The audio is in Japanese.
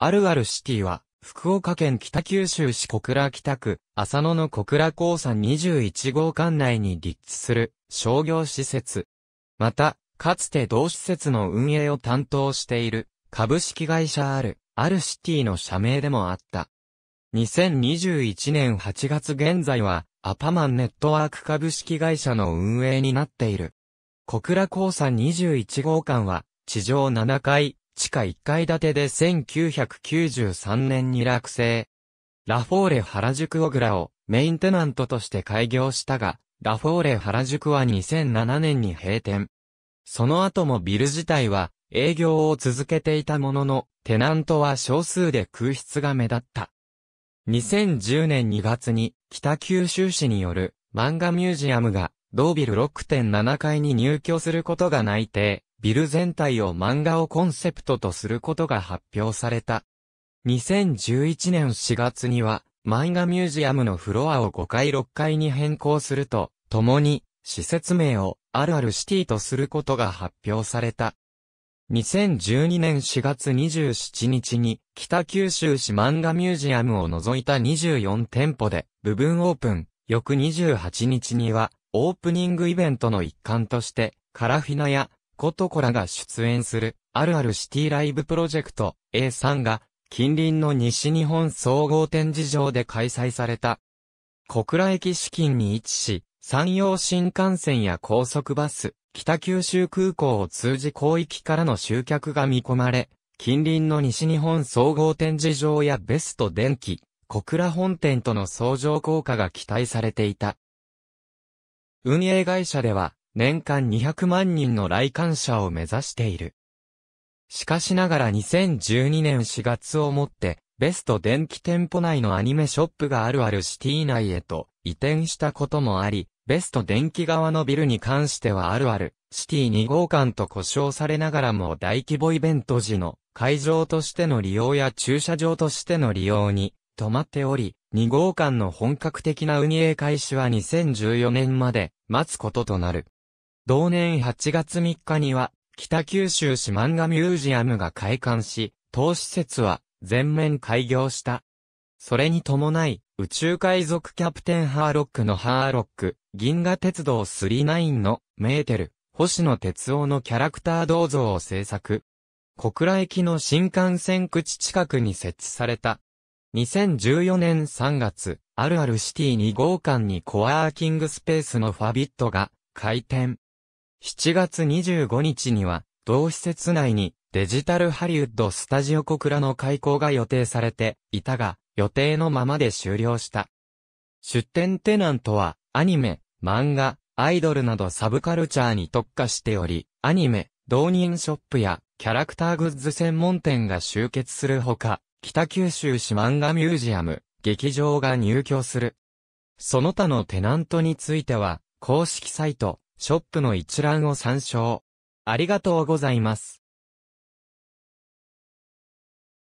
あるあるシティは、福岡県北九州市小倉北区、浅野の小倉高山21号館内に立地する商業施設。また、かつて同施設の運営を担当している株式会社ある、あるシティの社名でもあった。2021年8月現在は、アパマンネットワーク株式会社の運営になっている。小倉高山21号館は、地上7階、地下1階建てで1993年に落成。ラフォーレ原宿小倉をメインテナントとして開業したが、ラフォーレ原宿は2007年に閉店。その後もビル自体は営業を続けていたものの、テナントは少数で空室が目立った。2010年2月に北九州市による漫画ミュージアムが同ビル6.7階に入居することが内定。ビル全体を漫画をコンセプトとすることが発表された。2011年4月には、漫画ミュージアムのフロアを5階6階に変更すると、共に、施設名をあるあるシティとすることが発表された。2012年4月27日に北九州市漫画ミュージアムを除いた24店舗で部分オープン、翌28日にはオープニングイベントの一環としてカラフィナやことこらが出演する、あるあるシティライブプロジェクト A3 が、近隣の西日本総合展示場で開催された。小倉駅資金に位置し、山陽新幹線や高速バス、北九州空港を通じ広域からの集客が見込まれ、近隣の西日本総合展示場やベスト電機、小倉本店との相乗効果が期待されていた。運営会社では、年間200万人の来館者を目指している。しかしながら2012年4月をもって、ベスト電気店舗内のアニメショップがあるあるシティ内へと移転したこともあり、ベスト電気側のビルに関してはあるある、シティ2号館と呼称されながらも大規模イベント時の会場としての利用や駐車場としての利用に止まっており、2号館の本格的な運営開始は2014年まで待つこととなる。同年8月3日には、北九州市漫画ミュージアムが開館し、当施設は全面開業した。それに伴い、宇宙海賊キャプテンハーロックのハーロック、銀河鉄道39のメーテル、星野哲夫のキャラクター銅像を制作。小倉駅の新幹線口近くに設置された。2014年3月、あるあるシティ2号館にコワーキングスペースのファビットが開店。7月25日には、同施設内にデジタルハリウッドスタジオコクラの開校が予定されていたが、予定のままで終了した。出展テナントは、アニメ、漫画、アイドルなどサブカルチャーに特化しており、アニメ、導入ショップやキャラクターグッズ専門店が集結するほか、北九州市漫画ミュージアム、劇場が入居する。その他のテナントについては、公式サイト、ショップの一覧を参照。ありがとうございます。